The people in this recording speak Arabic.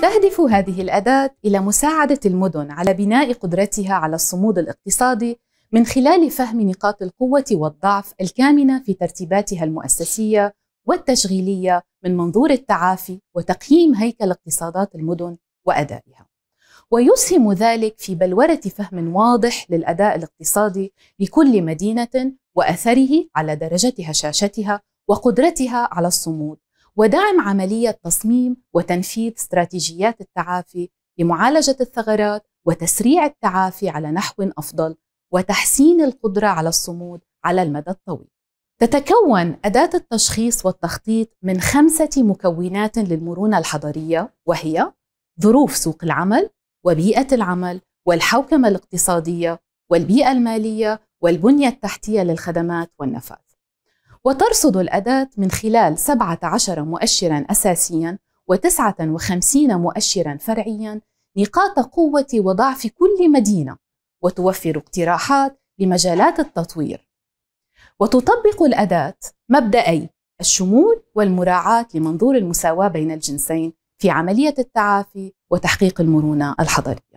تهدف هذه الأداة إلى مساعدة المدن على بناء قدرتها على الصمود الاقتصادي من خلال فهم نقاط القوة والضعف الكامنة في ترتيباتها المؤسسية والتشغيلية من منظور التعافي وتقييم هيكل اقتصادات المدن وأدائها. ويسهم ذلك في بلورة فهم واضح للأداء الاقتصادي لكل مدينة وأثره على درجة هشاشتها وقدرتها على الصمود ودعم عملية تصميم وتنفيذ استراتيجيات التعافي لمعالجة الثغرات وتسريع التعافي على نحو أفضل وتحسين القدرة على الصمود على المدى الطويل. تتكون أداة التشخيص والتخطيط من خمسة مكونات للمرونة الحضرية وهي ظروف سوق العمل وبيئة العمل والحوكمة الاقتصادية والبيئة المالية والبنية التحتية للخدمات والنفاذ. وترصد الأداة من خلال 17 مؤشرا أساسيا و59 مؤشرا فرعيا نقاط قوة وضعف كل مدينة وتوفر اقتراحات لمجالات التطوير وتطبق الأداة مبدأي الشمول والمراعاة لمنظور المساواة بين الجنسين في عملية التعافي وتحقيق المرونة الحضرية